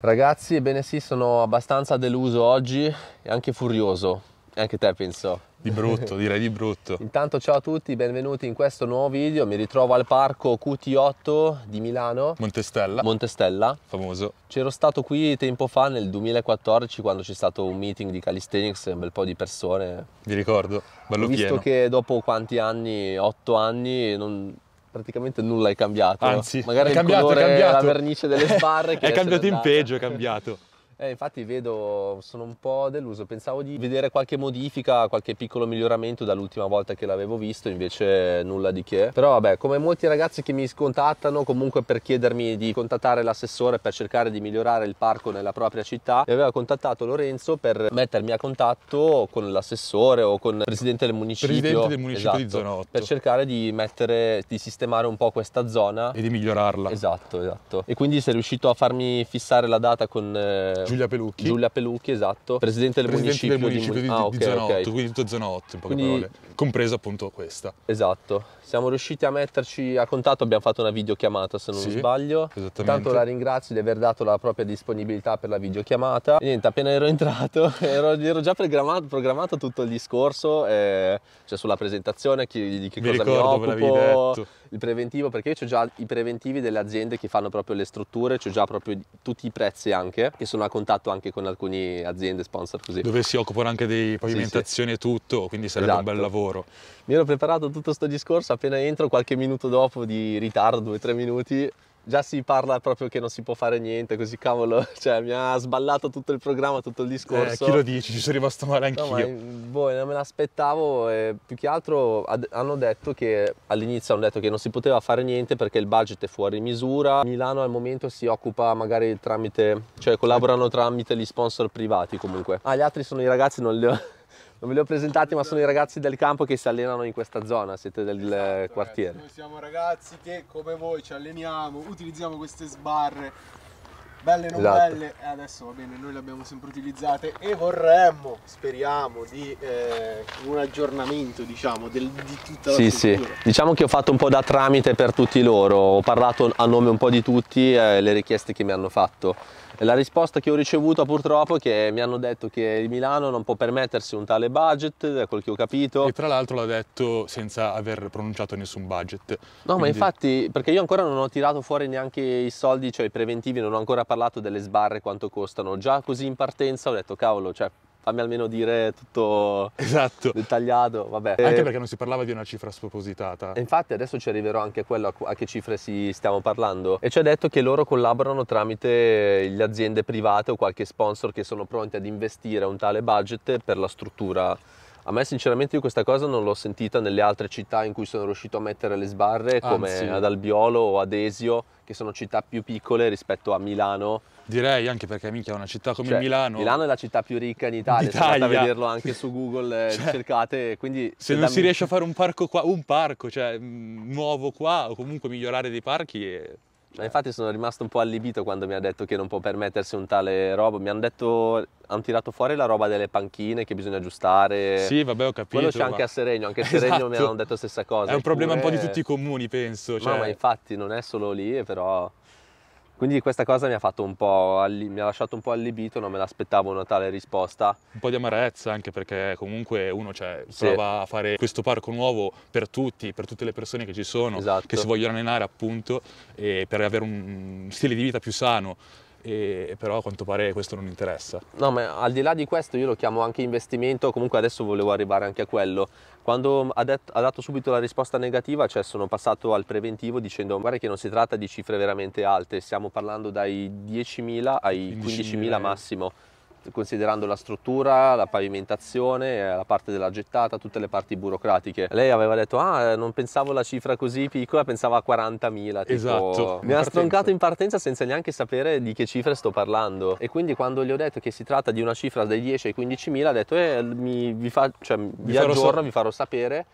Ragazzi, ebbene sì, sono abbastanza deluso oggi e anche furioso. E anche te penso. Di brutto, direi di brutto. Intanto ciao a tutti, benvenuti in questo nuovo video. Mi ritrovo al parco QT8 di Milano. Montestella. Montestella. Famoso. C'ero stato qui tempo fa nel 2014 quando c'è stato un meeting di calisthenics, e un bel po' di persone. Vi ricordo, bello Ho visto pieno. che dopo quanti anni, 8 anni, non, praticamente nulla è cambiato. Anzi, magari è cambiato, colore, è cambiato. la vernice delle sbarre. è cambiato in peggio, è cambiato. Eh, infatti vedo, sono un po' deluso, pensavo di vedere qualche modifica, qualche piccolo miglioramento dall'ultima volta che l'avevo visto, invece nulla di che. Però vabbè, come molti ragazzi che mi scontattano comunque per chiedermi di contattare l'assessore per cercare di migliorare il parco nella propria città, mi aveva contattato Lorenzo per mettermi a contatto con l'assessore o con il presidente del municipio. Presidente del municipio esatto, di zona 8. Per cercare di mettere, di sistemare un po' questa zona. E di migliorarla. Esatto, esatto. E quindi sei riuscito a farmi fissare la data con... Eh, Giulia Pelucchi. Giulia Pelucchi, esatto. Presidente del Presidente municipio, del municipio di, di, ah, okay, di Zona okay. 8, quindi tutta Zona 8 in poche quindi, parole, compresa appunto questa. Esatto. Siamo riusciti a metterci a contatto, abbiamo fatto una videochiamata se non sì, sbaglio. Esattamente. Tanto la ringrazio di aver dato la propria disponibilità per la videochiamata. E niente, appena ero entrato, ero, ero già programmato, programmato, tutto il discorso, eh, cioè sulla presentazione, chi, di che mi cosa ricordo, mi occupo, il preventivo, perché io ho già i preventivi delle aziende che fanno proprio le strutture, ho già proprio tutti i prezzi anche, che sono a contatto anche con alcune aziende sponsor così. Dove si occupano anche di pavimentazione sì, e tutto, quindi sarebbe esatto. un bel esatto. lavoro. Mi ero preparato tutto questo discorso, appena entro qualche minuto dopo di ritardo, due o tre minuti, già si parla proprio che non si può fare niente, così cavolo, cioè mi ha sballato tutto il programma, tutto il discorso. Eh, chi lo dici, ci sono rimasto male anch'io. No, ma, boh, non me l'aspettavo e più che altro ad- hanno detto che all'inizio hanno detto che non si poteva fare niente perché il budget è fuori misura. Milano al momento si occupa magari tramite, cioè collaborano ecco. tramite gli sponsor privati comunque. Ah, gli altri sono i ragazzi, non li ho non ve li ho presentati, ma sono i ragazzi del campo che si allenano in questa zona, siete del esatto, quartiere. Ragazzi, noi siamo ragazzi che come voi ci alleniamo, utilizziamo queste sbarre, belle non esatto. belle, e adesso va bene, noi le abbiamo sempre utilizzate e vorremmo, speriamo, di eh, un aggiornamento diciamo del, di tutta la sì, Sì, diciamo che ho fatto un po' da tramite per tutti loro, ho parlato a nome un po' di tutti eh, le richieste che mi hanno fatto la risposta che ho ricevuto purtroppo è che mi hanno detto che il Milano non può permettersi un tale budget, da quel che ho capito. E tra l'altro l'ha detto senza aver pronunciato nessun budget. No, quindi... ma infatti, perché io ancora non ho tirato fuori neanche i soldi, cioè i preventivi, non ho ancora parlato delle sbarre, quanto costano. Già così in partenza ho detto, cavolo, cioè fammi almeno dire tutto esatto. dettagliato. Vabbè. Anche eh, perché non si parlava di una cifra spropositata. E infatti adesso ci arriverò anche a quello a che cifre si stiamo parlando. E ci ha detto che loro collaborano tramite le aziende private o qualche sponsor che sono pronti ad investire un tale budget per la struttura a me sinceramente io questa cosa non l'ho sentita nelle altre città in cui sono riuscito a mettere le sbarre, come Anzi. ad Albiolo o ad Esio, che sono città più piccole rispetto a Milano. Direi anche perché minchia una città come cioè, Milano. Milano è la città più ricca in Italia, Italia. andate a vederlo anche su Google, eh, cioè, cercate, quindi se non si riesce a fare un parco qua, un parco, cioè mm, nuovo qua o comunque migliorare dei parchi è cioè... Infatti sono rimasto un po' allibito quando mi ha detto che non può permettersi un tale robo. Mi hanno detto, hanno tirato fuori la roba delle panchine che bisogna aggiustare. Sì, vabbè, ho capito. Quello c'è ma... anche a Serenio, anche a Seregno esatto. mi hanno detto la stessa cosa. È un problema un po' di tutti i comuni, penso. Cioè... No, ma infatti non è solo lì, però quindi questa cosa mi ha, fatto un po mi ha lasciato un po' allibito, non me l'aspettavo una tale risposta. Un po' di amarezza anche perché comunque uno cioè, sì. prova a fare questo parco nuovo per tutti, per tutte le persone che ci sono, esatto. che si vogliono allenare appunto, per avere un stile di vita più sano. E però a quanto pare questo non interessa. No, ma al di là di questo io lo chiamo anche investimento, comunque adesso volevo arrivare anche a quello. Quando ha, detto, ha, dato subito la risposta negativa, cioè sono passato al preventivo dicendo guarda che non si tratta di cifre veramente alte, stiamo parlando dai 10.000 ai 15.000 eh. massimo considerando la struttura, la pavimentazione, eh, la parte della gettata, tutte le parti burocratiche. Lei aveva detto, ah, eh, non pensavo alla cifra così piccola, pensavo a 40.000. Esatto. Mi ha stroncato in partenza senza neanche sapere di che cifre sto parlando. E quindi quando gli ho detto che si tratta di una cifra dai 10 ai 15.000, ha detto, eh, mi, vi, fa, cioè, vi, vi aggiorno, so vi farò sapere.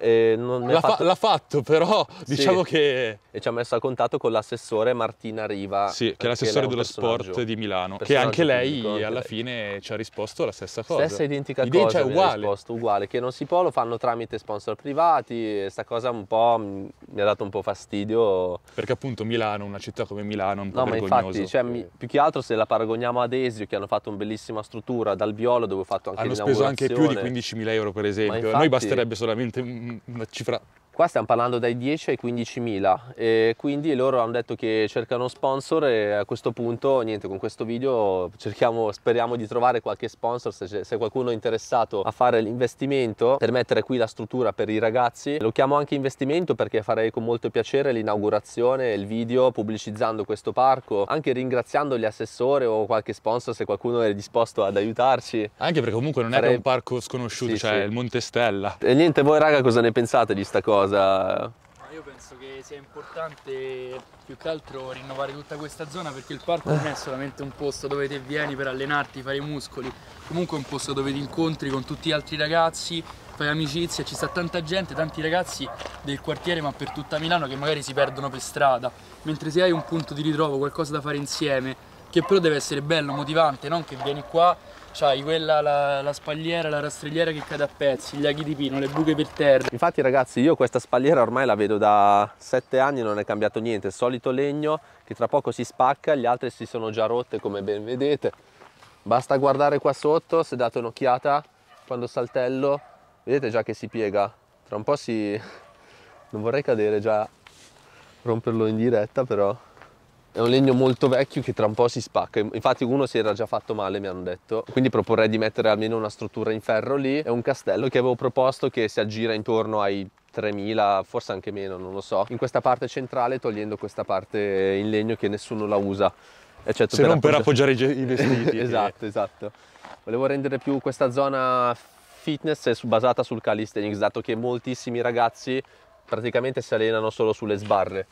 L'ha, fatto... fa, fatto... però sì. diciamo che... E ci ha messo a contatto con l'assessore Martina Riva. Sì, che è eh, l'assessore dello sport di Milano. Che anche lei alla lei. fine ci ha risposto la stessa cosa. Stessa identica Idea, cosa, uguale. Risposto, uguale. Che non si può, lo fanno tramite sponsor privati e sta cosa un po' mi ha dato un po' fastidio. Perché appunto Milano, una città come Milano, è un po' no, vergognoso. ma infatti, cioè, mi, più che altro se la paragoniamo ad Esio, che hanno fatto una bellissima struttura, dal Biolo dove ho fatto anche Hanno speso anche più di 15.000 euro per esempio. Infatti, a noi basterebbe solamente un una mm, mm, mm, cifra Qua stiamo parlando dai 10 ai 15 mila e quindi loro hanno detto che cercano sponsor e a questo punto, niente, con questo video cerchiamo, speriamo di trovare qualche sponsor se, se qualcuno è interessato a fare l'investimento per mettere qui la struttura per i ragazzi. Lo chiamo anche investimento perché farei con molto piacere l'inaugurazione, il video pubblicizzando questo parco, anche ringraziando gli assessori o qualche sponsor se qualcuno è disposto ad aiutarci. Anche perché comunque non farei... era un parco sconosciuto, sì, cioè sì. il Montestella. E niente, voi raga cosa ne pensate di sta cosa? cosa? Io penso che sia importante più che altro rinnovare tutta questa zona perché il parco non è solamente un posto dove te vieni per allenarti, fare i muscoli, comunque è un posto dove ti incontri con tutti gli altri ragazzi, fai amicizia, ci sta tanta gente, tanti ragazzi del quartiere ma per tutta Milano che magari si perdono per strada, mentre se hai un punto di ritrovo, qualcosa da fare insieme, che però deve essere bello, motivante, non che vieni qua C'hai quella, la, la, spalliera, la rastrelliera che cade a pezzi, gli aghi di pino, le buche per terra. Infatti ragazzi io questa spalliera ormai la vedo da sette anni e non è cambiato niente, Il solito legno che tra poco si spacca, gli altri si sono già rotte come ben vedete. Basta guardare qua sotto, se date un'occhiata, quando saltello, vedete già che si piega, tra un po' si... non vorrei cadere già, romperlo in diretta però... È un legno molto vecchio che tra un po' si spacca. Infatti uno si era già fatto male, mi hanno detto. Quindi proporrei di mettere almeno una struttura in ferro lì. È un castello che avevo proposto che si aggira intorno ai 3000, forse anche meno, non lo so. In questa parte centrale togliendo questa parte in legno che nessuno la usa. Eccetto Se per non appoggiare... per appoggiare i vestiti. esatto, esatto. Volevo rendere più questa zona fitness basata sul calisthenics, dato che moltissimi ragazzi praticamente si allenano solo sulle sbarre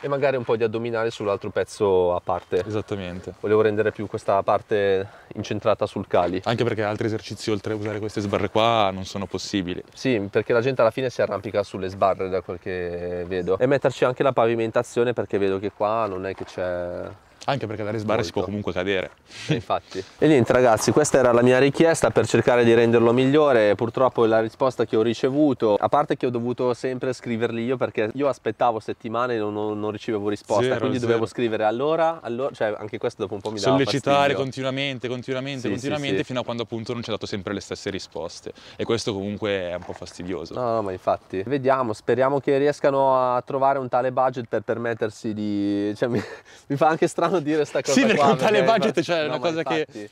e magari un po' di addominale sull'altro pezzo a parte. Esattamente. Volevo rendere più questa parte incentrata sul cali. Anche perché altri esercizi oltre a usare queste sbarre qua non sono possibili. Sì, perché la gente alla fine si arrampica sulle sbarre da quel che vedo. E metterci anche la pavimentazione perché vedo che qua non è che c'è anche perché da resbarre si può comunque cadere. Infatti. e niente ragazzi, questa era la mia richiesta per cercare di renderlo migliore, purtroppo la risposta che ho ricevuto, a parte che ho dovuto sempre scriverli io perché io aspettavo settimane e non, non, ricevevo risposta, zero, quindi zero. dovevo scrivere allora, allora, cioè anche questo dopo un po' mi dava Sollecitare fastidio. continuamente, continuamente, sì, continuamente sì, fino a quando appunto non ci ha dato sempre le stesse risposte e questo comunque è un po' fastidioso. No, no, ma infatti, vediamo, speriamo che riescano a trovare un tale budget per permettersi di... Cioè, mi, mi fa anche strano assurdo dire sta cosa. Sì, per qua, contare il budget, cioè, è una cosa infatti... che...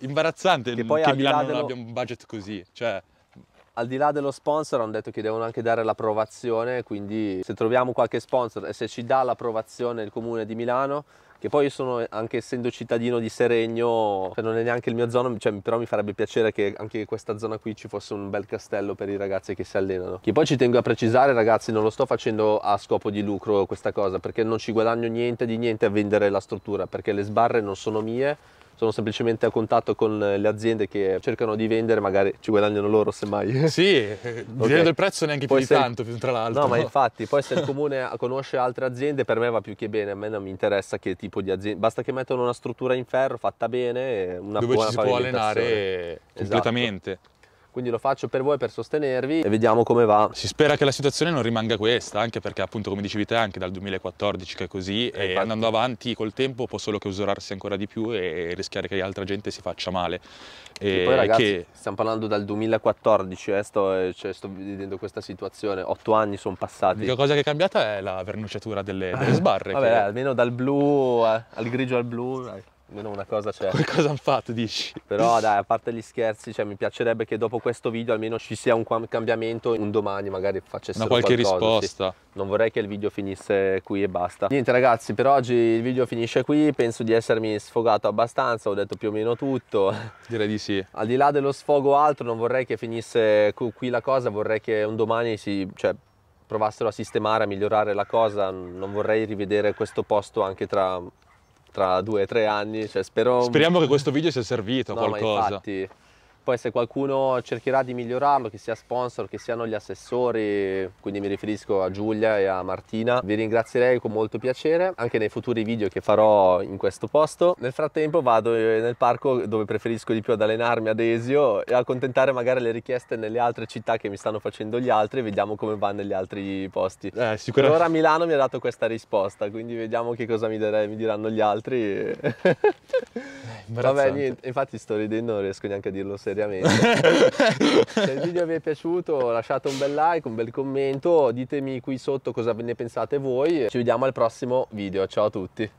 Imbarazzante che, poi, che Milano dello... non abbia un budget così. Cioè, al di là dello sponsor hanno detto che devono anche dare l'approvazione, quindi se troviamo qualche sponsor e se ci dà l'approvazione il comune di Milano, che poi io sono anche essendo cittadino di Seregno, cioè non è neanche il mio zona, cioè, però mi farebbe piacere che anche questa zona qui ci fosse un bel castello per i ragazzi che si allenano. Che poi ci tengo a precisare ragazzi, non lo sto facendo a scopo di lucro questa cosa, perché non ci guadagno niente di niente a vendere la struttura, perché le sbarre non sono mie, sono semplicemente a contatto con le aziende che cercano di vendere, magari ci guadagnano loro semmai. Sì, eh, okay. vedendo il prezzo neanche può più essere... di tanto, più, tra l'altro. No, ma infatti, poi se il comune conosce altre aziende, per me va più che bene, a me non mi interessa che tipo di azienda, basta che mettano una struttura in ferro fatta bene, una Dove buona ci si può allenare esatto. completamente quindi lo faccio per voi per sostenervi e vediamo come va. Si spera che la situazione non rimanga questa, anche perché appunto come dicevi te anche dal 2014 che è così eh, e, e andando avanti col tempo può solo che usurarsi ancora di più e rischiare che altra gente si faccia male. E, e poi ragazzi, che... stiamo parlando dal 2014, eh, sto, eh, cioè, sto vedendo questa situazione, otto anni sono passati. l'unica cosa che è cambiata è la verniciatura delle, delle sbarre. Vabbè, che... almeno dal blu eh, al grigio al blu. Dai almeno una cosa c'è. Qualcosa hanno fatto, dici? Però dai, a parte gli scherzi, cioè, mi piacerebbe che dopo questo video almeno ci sia un cambiamento, un domani magari facessero una qualche qualcosa, risposta. Sì. Non vorrei che il video finisse qui e basta. Niente ragazzi, per oggi il video finisce qui, penso di essermi sfogato abbastanza, ho detto più o meno tutto. Direi di sì. Al di là dello sfogo altro, non vorrei che finisse qui la cosa, vorrei che un domani si... Cioè, provassero a sistemare, a migliorare la cosa, non vorrei rivedere questo posto anche tra tra due o tre anni. Cioè, spero... Speriamo che questo video sia servito a no, qualcosa. infatti, poi se qualcuno cercherà di migliorarlo, che sia sponsor, che siano gli assessori, quindi mi riferisco a Giulia e a Martina, vi ringrazierei con molto piacere, anche nei futuri video che farò in questo posto. Nel frattempo vado eh, nel parco dove preferisco di più ad allenarmi ad Esio e accontentare magari le richieste nelle altre città che mi stanno facendo gli altri, vediamo come va negli altri posti. Eh, sicuramente. Ora Milano mi ha dato questa risposta, quindi vediamo che cosa mi, dare, mi diranno gli altri. Eh, Vabbè, niente, infatti sto ridendo, non riesco neanche a dirlo serio seriamente. Se il video vi è piaciuto lasciate un bel like, un bel commento, ditemi qui sotto cosa ne pensate voi. Ci vediamo al prossimo video, ciao a tutti.